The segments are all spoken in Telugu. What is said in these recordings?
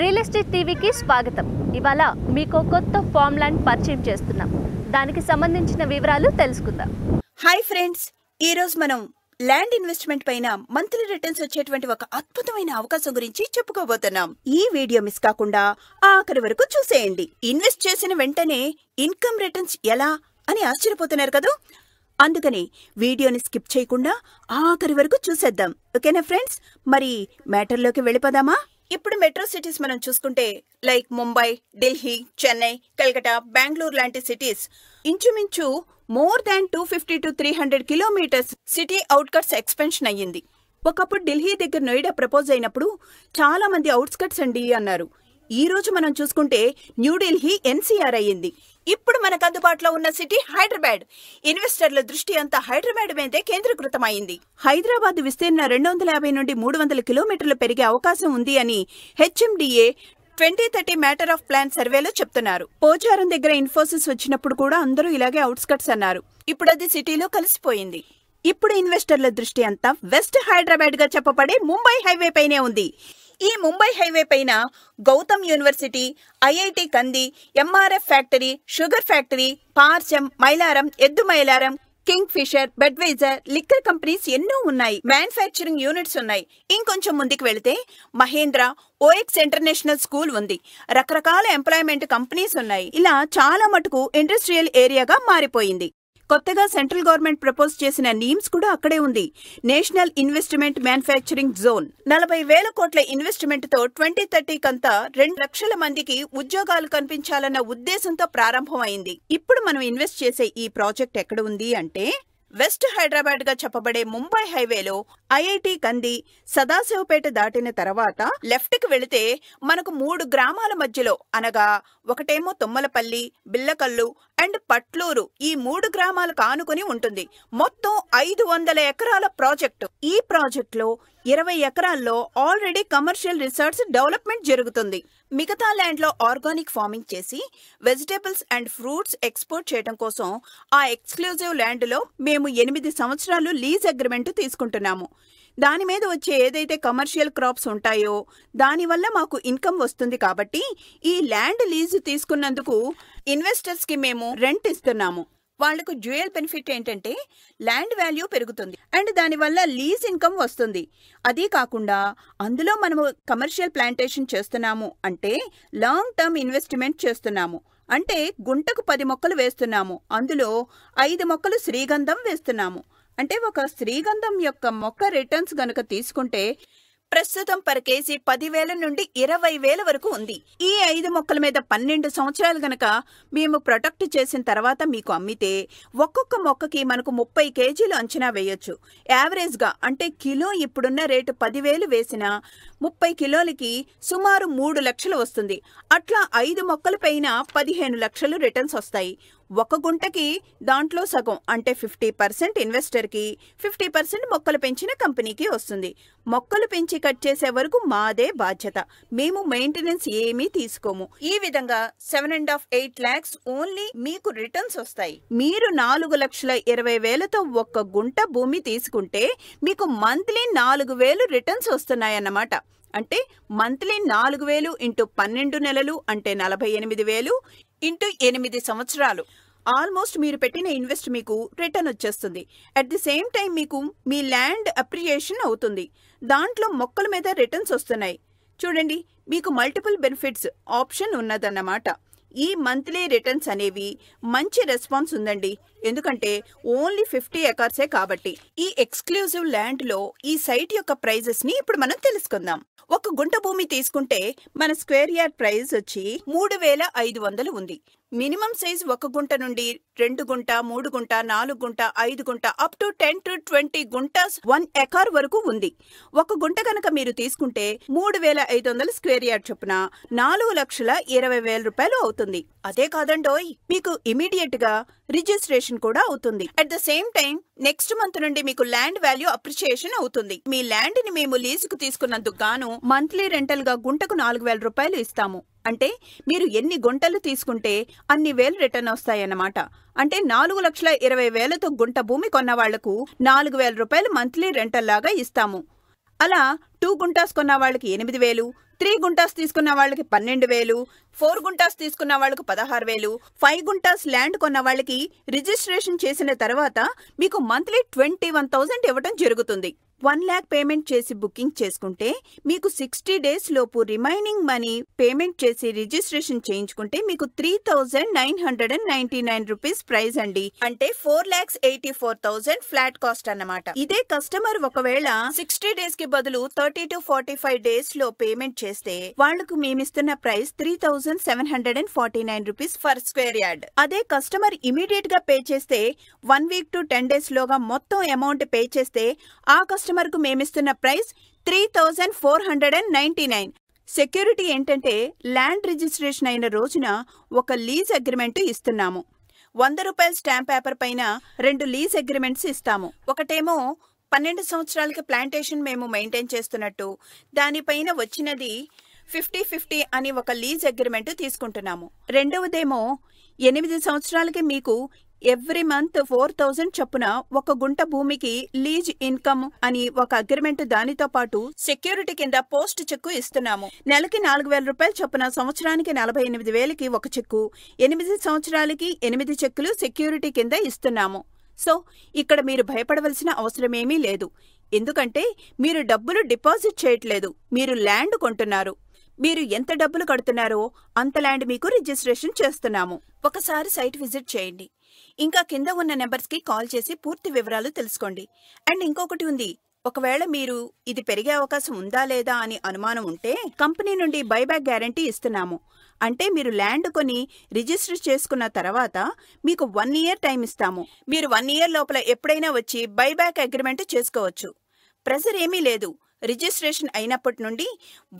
రియల్ ఎస్టేట్ టీవీకి స్వాగతం ఇవాళ మీకు కొత్త ఫామ్ ల్యాండ్ పరిచయం చేస్తున్నాం దానికి సంబంధించిన వివరాలు తెలుసుకుందాం హాయ్ ఫ్రెండ్స్ ఈ రోజు మనం ల్యాండ్ ఇన్వెస్ట్మెంట్ పైన మంత్లీ రిటర్న్స్ వచ్చేటువంటి ఒక అద్భుతమైన అవకాశం గురించి చెప్పుకోబోతున్నాం ఈ వీడియో మిస్ కాకుండా ఆఖరి వరకు చూసేయండి ఇన్వెస్ట్ చేసిన వెంటనే ఇన్కమ్ రిటర్న్స్ ఎలా అని ఆశ్చర్యపోతున్నారు కదా అందుకని వీడియోని స్కిప్ చేయకుండా ఆఖరి వరకు చూసేద్దాం ఓకేనా ఫ్రెండ్స్ మరి మ్యాటర్లోకి వెళ్ళిపోదామా ఇప్పుడు మెట్రో సిటీస్ మనం చూసుకుంటే లైక్ ముంబై ఢిల్లీ చెన్నై కలకటా బెంగళూరు లాంటి సిటీస్ ఇంచుమించు more than two fifty to three hundred kilometres city outskirts expansion అయ్యింది ఒకప్పుడు ఢిల్లీ దగ్గర నోయిడా ప్రపోజ్ అయినప్పుడు చాలా మంది అవుట్స్కట్స్ అండి అన్నారు ఈ రోజు మనం చూసుకుంటే న్యూఢిల్లీ ఎన్సీఆర్ అయ్యింది ఇప్పుడు మనకు అందుబాటులో ఉన్న సిటీ హైదరాబాద్ ఇన్వెస్టర్ల దృష్టి అంతా హైదరాబాద్ మీదే కేంద్రీకృతమైంది హైదరాబాద్ విస్తీర్ణ రెండు వందల యాభై నుండి మూడు వందల కిలోమీటర్లు పెరిగే అవకాశం ఉంది అని HMDA twenty thirty matter of plan సర్వేలో చెప్తున్నారు పోచారం దగ్గర ఇన్ఫోసిస్ వచ్చినప్పుడు కూడా అందరూ ఇలాగే అవుట్స్కట్స్ అన్నారు ఇప్పుడు అది సిటీలో కలిసిపోయింది ఇప్పుడు ఇన్వెస్టర్ల దృష్టి అంతా వెస్ట్ హైదరాబాద్ గా చెప్పబడే ముంబై హైవే పైనే ఉంది ఈ ముంబై హైవే పైన Gautam university IIT Kandi MRF factory sugar factory Pashamylaram Eddumailaram Kingfisher Budweiser liquor companies ఎన్నో ఉన్నాయి మ్యానుఫ్యాక్చరింగ్ యూనిట్స్ ఉన్నాయి ఇంకొంచెం ముందుకు వెళితే మహేంద్ర ఓఎక్స్ ఇంటర్నేషనల్ స్కూల్ ఉంది రకరకాల ఎంప్లాయ్మెంట్ కంపెనీస్ ఉన్నాయి ఇలా చాలా మటుకు ఇండస్ట్రియల్ ఏరియాగా మారిపోయింది కొత్తగా సెంట్రల్ గవర్నమెంట్ ప్రపోజ్ చేసిన నీమ్స్ కూడా అక్కడే ఉంది నేషనల్ ఇన్వెస్ట్మెంట్ మ్యానుఫ్యాక్చరింగ్ జోన్ నలభై వేల కోట్ల ఇన్వెస్ట్మెంట్ తో ట్వంటీ థర్టీ కంతా రెండు లక్షల మందికి ఉద్యోగాలు కనిపించాలన్న ఉద్దేశంతో ప్రారంభమైంది ఇప్పుడు మనం ఇన్వెస్ట్ చేసే ఈ ప్రాజెక్ట్ ఎక్కడ ఉంది అంటే వెస్ట్ హైదరాబాద్ గా చెప్పబడే ముంబై హైవేలో ఐఐటి కంది సదాశివపేట దాటిన తర్వాత లెఫ్ట్ కి వెళితే మనకు మూడు గ్రామాల మధ్యలో అనగా ఒకటేమో తుమ్మలపల్లి బిల్లకల్లు అండ్ పట్లూరు ఈ మూడు గ్రామాలు కానుకొని ఉంటుంది మొత్తం ఐదు వందల ఎకరాల ప్రాజెక్టు ఈ ప్రాజెక్టులో ఇరవై ఎకరాల్లో ఆల్రెడీ కమర్షియల్ రిసార్ట్స్ డెవలప్మెంట్ జరుగుతుంది మిగతా ల్యాండ్లో ఆర్గానిక్ ఫార్మింగ్ చేసి వెజిటేబుల్స్ అండ్ ఫ్రూట్స్ ఎక్స్పోర్ట్ చేయడం కోసం ఆ ఎక్స్క్లూజివ్ ల్యాండ్లో మేము ఎనిమిది సంవత్సరాలు లీజ్ అగ్రిమెంట్ తీసుకుంటున్నాము దాని మీద వచ్చే ఏదైతే కమర్షియల్ క్రాప్స్ ఉంటాయో దానివల్ల మాకు ఇన్కమ్ వస్తుంది కాబట్టి ఈ ల్యాండ్ లీజు తీసుకున్నందుకు ఇన్వెస్టర్స్కి మేము రెంట్ ఇస్తున్నాము వాళ్లకు జ్యువెల్ బెనిఫిట్ ఏంటంటే ల్యాండ్ వాల్యూ పెరుగుతుంది అండ్ దానివల్ల లీజ్ ఇన్కమ్ వస్తుంది అది కాకుండా అందులో మనము కమర్షియల్ ప్లాంటేషన్ చేస్తున్నాము అంటే లాంగ్ టర్మ్ ఇన్వెస్ట్మెంట్ చేస్తున్నాము అంటే గుంటకు పది మొక్కలు వేస్తున్నాము అందులో ఐదు మొక్కలు శ్రీగంధం వేస్తున్నాము అంటే ఒక శ్రీగంధం యొక్క మొక్క రిటర్న్స్ గనుక తీసుకుంటే ప్రస్తుతం పర్ కేజీ పదివేల నుండి ఇరవై వేల వరకు ఉంది ఈ ఐదు మొక్కల మీద పన్నెండు సంవత్సరాలు గనక మేము ప్రొటెక్ట్ చేసిన తర్వాత మీకు అమ్మితే ఒక్కొక్క మొక్కకి మనకు ముప్పై కేజీలు అంచనా వేయొచ్చు యావరేజ్గా అంటే కిలో ఇప్పుడున్న రేటు పదివేలు వేసిన ముప్పై కిలోలకి సుమారు మూడు లక్షలు వస్తుంది అట్లా ఐదు మొక్కల పైన పదిహేను లక్షలు రిటర్న్స్ వస్తాయి ఒక గుంటకి దాంట్లో సగం అంటే ఫిఫ్టీ పర్సెంట్ ఇన్వెస్టర్కి ఫిఫ్టీ పర్సెంట్ మొక్కలు పెంచిన కంపెనీకి వస్తుంది మొక్కలు పెంచి కట్ చేసే వరకు మాదే బాధ్యత మేము మెయింటెనెన్స్ ఏమీ తీసుకోము ఈ విధంగా seven and half eight lakhs only మీకు రిటర్న్స్ వస్తాయి మీరు నాలుగు లక్షల ఇరవై వేలతో ఒక్క గుంట భూమి తీసుకుంటే మీకు మంత్లీ నాలుగు వేలు రిటర్న్స్ వస్తున్నాయన్నమాట అంటే మంత్లీ నాలుగు వేలు ఇంటూ పన్నెండు నెలలు అంటే నలభై ఎనిమిది వేలు ఇంటూ ఎనిమిది సంవత్సరాలు ఆల్మోస్ట్ మీరు పెట్టిన ఇన్వెస్ట్ మీకు రిటర్న్ వచ్చేస్తుంది అట్ ది సేమ్ టైం మీకు మీ ల్యాండ్ అప్రియేషన్ అవుతుంది దాంట్లో మొక్కల మీద రిటర్న్స్ వస్తున్నాయి చూడండి మీకు మల్టిపుల్ బెనిఫిట్స్ ఆప్షన్ ఉన్నదన్నమాట ఈ మంత్లీ రిటర్న్స్ అనేవి మంచి రెస్పాన్స్ ఉందండి ఎందుకంటే ఓన్లీ ఫిఫ్టీ ఎకర్సే కాబట్టి ఈ ఎక్స్క్లూజివ్ ల్యాండ్లో ఈ సైట్ యొక్క ప్రైజెస్ని ఇప్పుడు మనం తెలుసుకుందాం ఒక గుంట భూమి తీసుకుంటే మన స్క్వేర్ యార్డ్ ప్రైజ్ వచ్చి మూడు వేల ఐదు వందలు ఉంది మినిమం సైజ్ ఒక గుంట నుండి రెండు గుంట మూడు గుంట నాలుగు గుంట ఐదు గుంట up to ten to twenty గుంట వన్ ఎకర్ వరకు ఉంది ఒక గుంట కనుక మీరు తీసుకుంటే మూడు వేల ఐదు వందల స్క్వేర్ యార్డ్ చొప్పున నాలుగు లక్షల ఇరవై వేల రూపాయలు అవుతుంది అదే కాదండోయ్ మీకు ఇమీడియట్ గా రిజిస్ట్రేషన్ కూడా అవుతుంది at the same time next month నుండి మీకు ల్యాండ్ వాల్యూ అప్రిషియేషన్ అవుతుంది మీ ల్యాండ్ ని మేము లీజుకు తీసుకున్నందుకు గాను మంత్లీ రెంటల్ గా గుంటకు నాలుగు వేల రూపాయలు ఇస్తాము అంటే మీరు ఎన్ని గుంటలు తీసుకుంటే అన్ని వేలు రిటర్న్ వస్తాయన్నమాట అంటే నాలుగు లక్షల ఇరవై వేలతో గుంట భూమి కొన్న వాళ్లకు నాలుగు వేల రూపాయలు మంత్లీ రెంటల్ లాగా ఇస్తాము అలా టూ గుంటాస్ కొన్న వాళ్ళకి ఎనిమిది వేలు త్రీ గుంటాస్ తీసుకున్న వాళ్ళకి పన్నెండు వేలు ఫోర్ గుంటాస్ తీసుకున్న వాళ్ళకి పదహారు వేలు ఫైవ్ గుంటాస్ ల్యాండ్ కొన్న వాళ్ళకి రిజిస్ట్రేషన్ చేసిన తర్వాత మీకు మంత్లీ ట్వంటీ వన్ థౌజండ్ ఇవ్వడం జరుగుతుంది వన్ ల్యాక్ పేమెంట్ చేసి బుకింగ్ చేసుకుంటే మీకు సిక్స్టీ డేస్ లోపు రిమైనింగ్ మనీ పేమెంట్ చేసి రిజిస్ట్రేషన్ చేయించుకుంటే మీకు three thousand nine hundred and ninety nine rupees price అండి అంటే four lakhs eighty four thousand flat cost అన్నమాట ఇదే కస్టమర్ ఒకవేళ సిక్స్టీ డేస్ కి బదులు thirty to forty five days లో పేమెంట్ చేస్తే వాళ్లకు మేమిస్తున్న price three thousand seven hundred and forty nine rupees for square yard అదే కస్టమర్ ఇమీడియట్ గా పే చేస్తే one week to ten days లోగా మొత్తం అమౌంట్ పే చేస్తే ఆ కస్టమర్ కు మేమిస్తున్న price three thousand four hundred and ninety nine security ఏంటంటే ల్యాండ్ రిజిస్ట్రేషన్ అయిన రోజున ఒక లీజ్ అగ్రిమెంట్ ఇస్తున్నాము వంద రూపాయల స్టాంప్ పేపర్ పైన రెండు లీజ్ అగ్రిమెంట్స్ ఇస్తాము ఒకటేమో పన్నెండు సంవత్సరాలకి ప్లాంటేషన్ మేము మెయింటైన్ చేస్తున్నట్టు దానిపైన వచ్చినది ఫిఫ్టీ ఫిఫ్టీ అని ఒక లీజ్ అగ్రిమెంట్ తీసుకుంటున్నాము రెండవదేమో ఎనిమిది సంవత్సరాలకి మీకు ఎవ్రీ మంత్ ఫోర్ థౌజండ్ చొప్పున ఒక గుంట భూమికి లీజ్ ఇన్కమ్ అని ఒక అగ్రిమెంట్ దానితో పాటు సెక్యూరిటీ కింద పోస్ట్ చెక్కు ఇస్తున్నాము నెలకి నాలుగు వేల రూపాయలు చొప్పున సంవత్సరానికి నలభై ఎనిమిది వేలకి ఒక చెక్కు ఎనిమిది సంవత్సరాలకి ఎనిమిది చెక్కులు సెక్యూరిటీ కింద ఇస్తున్నాము సో ఇక్కడ మీరు భయపడవలసిన అవసరమేమీ లేదు ఎందుకంటే మీరు డబ్బులు డిపాజిట్ చేయట్లేదు మీరు ల్యాండ్ కొంటున్నారు మీరు ఎంత డబ్బులు కడుతున్నారో అంత ల్యాండ్ మీకు రిజిస్ట్రేషన్ చేస్తున్నాము ఒకసారి సైట్ విజిట్ చేయండి ఇంకా కింద ఉన్న నెంబర్స్కి కాల్ చేసి పూర్తి వివరాలు తెలుసుకోండి అండ్ ఇంకొకటి ఉంది ఒకవేళ మీరు ఇది పెరిగే అవకాశం ఉందా లేదా అని అనుమానం ఉంటే కంపెనీ నుండి బైబ్యాక్ గ్యారంటీ ఇస్తున్నాము అంటే మీరు ల్యాండ్ కొని రిజిస్టర్ చేసుకున్న తర్వాత మీకు వన్ ఇయర్ టైం ఇస్తాము మీరు వన్ ఇయర్ లోపల ఎప్పుడైనా వచ్చి బైబ్యాక్ అగ్రిమెంట్ చేసుకోవచ్చు ప్రెజర్ ఏమీ లేదు రిజిస్ట్రేషన్ అయినప్పటి నుండి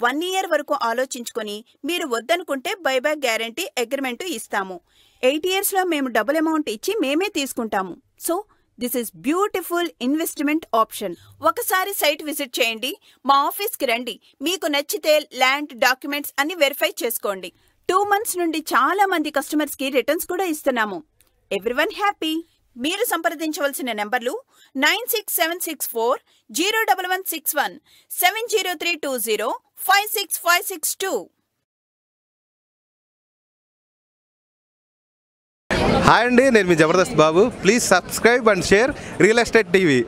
వన్ ఇయర్ వరకు ఆలోచించుకొని మీరు వద్దనుకుంటే బైబ్యాక్ గ్యారంటీ అగ్రిమెంట్ ఇస్తాము ఎయిట్ ఇయర్స్లో మేము డబుల్ అమౌంట్ ఇచ్చి మేమే తీసుకుంటాము so this is beautiful investment option ఒకసారి సైట్ విజిట్ చేయండి మా ఆఫీస్కి రండి మీకు నచ్చితే ల్యాండ్ డాక్యుమెంట్స్ అన్ని వెరిఫై చేసుకోండి టూ మంత్స్ నుండి చాలా మంది కస్టమర్స్కి రిటర్న్స్ కూడా ఇస్తున్నాము ఎవ్రీవన్ హ్యాపీ మీరు సంప్రదించవలసిన నెంబర్లు nine six seven six four zero double one six one seven zero three two zero five six five six two hi అండి నేను మీ Jabardasth Babu please subscribe and share real estate TV